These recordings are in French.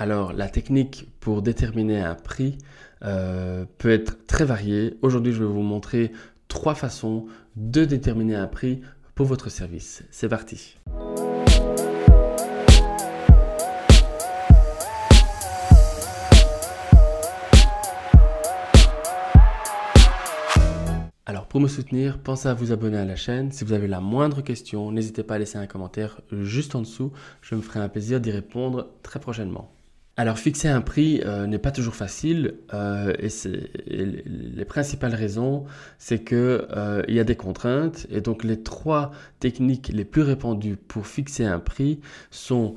Alors la technique pour déterminer un prix euh, peut être très variée. Aujourd'hui je vais vous montrer trois façons de déterminer un prix pour votre service. C'est parti Alors pour me soutenir, pensez à vous abonner à la chaîne. Si vous avez la moindre question, n'hésitez pas à laisser un commentaire juste en dessous. Je me ferai un plaisir d'y répondre très prochainement. Alors fixer un prix euh, n'est pas toujours facile euh, et, c'est les principales raisons, c'est que euh, il y a des contraintes et donc les trois techniques les plus répandues pour fixer un prix sont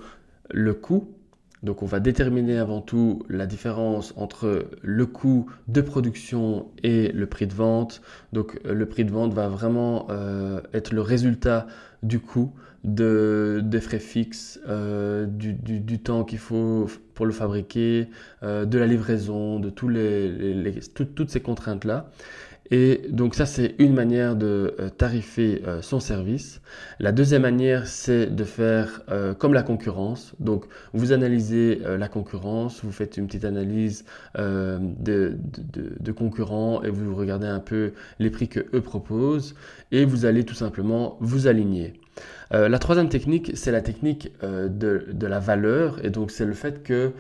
le coût, donc on va déterminer avant tout la différence entre le coût de production et le prix de vente. Donc le prix de vente va vraiment euh, être le résultat du coût de, des frais fixes, euh, du, temps qu'il faut pour le fabriquer, euh, de la livraison, de tous les, toutes ces contraintes-là. Et donc ça, c'est une manière de euh, tarifer euh, son service. La deuxième manière, c'est de faire euh, comme la concurrence. Donc vous analysez la concurrence, vous faites une petite analyse de, concurrents et vous regardez un peu les prix que eux proposent et vous allez tout simplement vous aligner. la troisième technique, c'est la technique de, la valeur, et donc c'est le fait que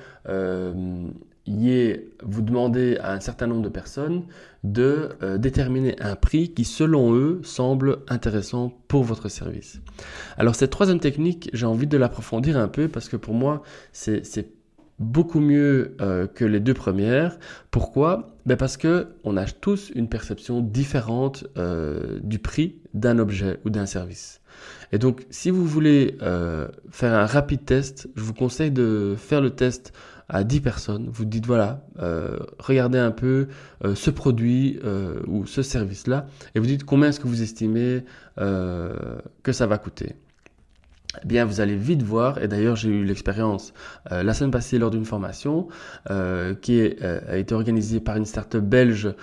vous demandez à un certain nombre de personnes de euh, déterminer un prix qui, selon eux, semble intéressant pour votre service. Alors cette troisième technique, j'ai envie de l'approfondir un peu parce que pour moi, c'est beaucoup mieux euh, que les deux premières. Pourquoi ben Parce que a tous une perception différente euh, du prix d'un objet ou d'un service. Et donc, si vous voulez euh, faire un rapide test, je vous conseille de faire le test à 10 personnes. Vous dites, voilà, euh, regardez un peu euh, ce produit ou ce service-là, et vous dites combien est-ce que vous estimez que ça va coûter. Eh bien vous allez vite voir, et d'ailleurs j'ai eu l'expérience euh, la semaine passée lors d'une formation euh, qui euh, a été organisée par une start-up belge,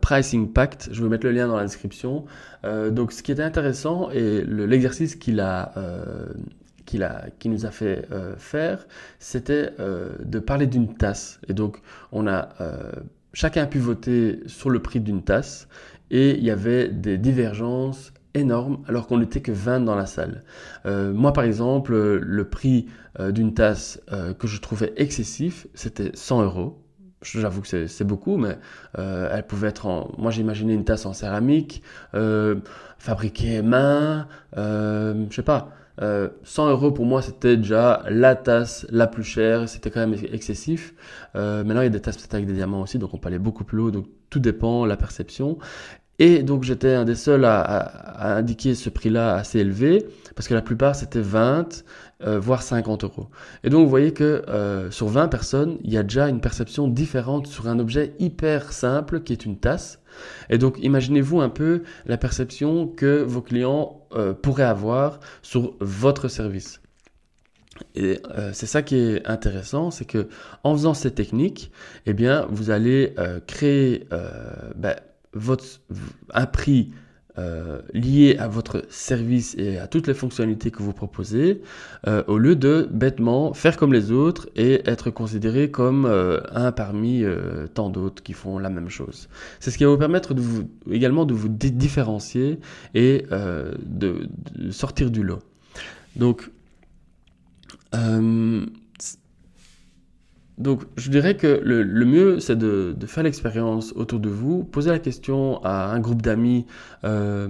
Pricing Pact, je vais mettre le lien dans la description. donc ce qui était intéressant et l'exercice qu'il a... qu'il a, qui nous a fait faire, c'était de parler d'une tasse. Et donc, on a chacun a pu voter sur le prix d'une tasse, et il y avait des divergences énorme alors qu'on n'était que 20 dans la salle. Euh, moi par exemple, le prix euh, d'une tasse euh, que je trouvais excessif, c'était 100 euros. J'avoue que c'est beaucoup, mais elle pouvait être en... Moi j'imaginais une tasse en céramique, fabriquée main, je sais pas. 100 euros pour moi c'était déjà la tasse la plus chère, c'était quand même excessif. maintenant il y a des tasses peut avec des diamants aussi, donc on peut aller beaucoup plus haut, donc tout dépend la perception. Et donc j'étais un des seuls à, indiquer ce prix-là assez élevé, parce que la plupart c'était 20, euh, voire 50 euros. Et donc vous voyez que euh, sur 20 personnes, il y a déjà une perception différente sur un objet hyper simple qui est une tasse. Et donc imaginez-vous un peu la perception que vos clients euh, pourraient avoir sur votre service. Et c'est ça qui est intéressant, c'est que en faisant ces techniques, eh bien, vous allez créer euh, ben, votre, un prix euh, lié à votre service et à toutes les fonctionnalités que vous proposez, euh, au lieu de bêtement faire comme les autres et être considéré comme euh, un parmi tant d'autres qui font la même chose. C'est ce qui va vous permettre de vous, également de vous différencier et de, de, sortir du lot. Donc, donc, je dirais que le, mieux, c'est de, faire l'expérience autour de vous, poser la question à un groupe d'amis euh,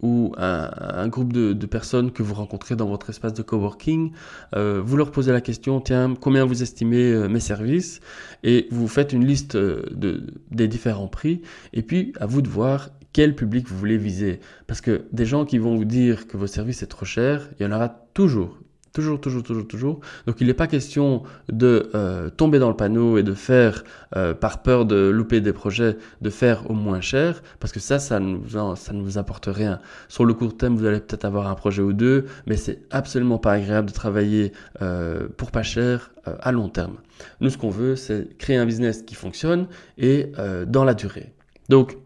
ou à, un groupe de, personnes que vous rencontrez dans votre espace de coworking. Euh, vous leur posez la question, tiens, combien vous estimez euh, mes services Et vous faites une liste des différents prix. Et puis, à vous de voir quel public vous voulez viser. Parce que des gens qui vont vous dire que vos services sont trop chers, il y en aura toujours. Toujours, toujours, toujours, toujours. Donc il n'est pas question de euh, tomber dans le panneau et de faire, euh, par peur de louper des projets, de faire au moins cher, parce que ça, ça, ça ne vous apporte rien. Sur le court terme, vous allez peut-être avoir un projet ou deux, mais c'est absolument pas agréable de travailler euh, pour pas cher à long terme. Nous, ce qu'on veut, c'est créer un business qui fonctionne et dans la durée. Donc,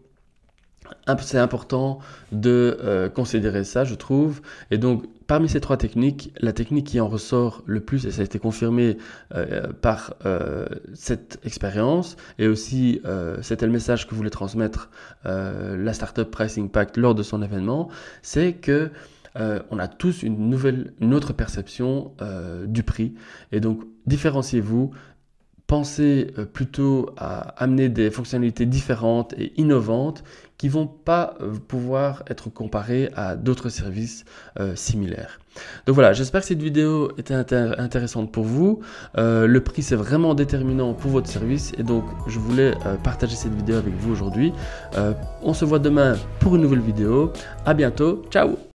c'est important de euh, considérer ça, je trouve. Et donc, parmi ces trois techniques, la technique qui en ressort le plus, et ça a été confirmé euh, par euh, cette expérience, et aussi c'était le message que voulait transmettre la startup Pricing Pact lors de son événement, c'est que on a tous une nouvelle, une autre perception du prix. Et donc, différenciez-vous, Pensez euh, plutôt à amener des fonctionnalités différentes et innovantes qui vont pas euh, pouvoir être comparées à d'autres services euh, similaires. Donc voilà, j'espère que cette vidéo était intéressante pour vous. le prix c'est vraiment déterminant pour votre service et donc je voulais partager cette vidéo avec vous aujourd'hui. on se voit demain pour une nouvelle vidéo. À bientôt, ciao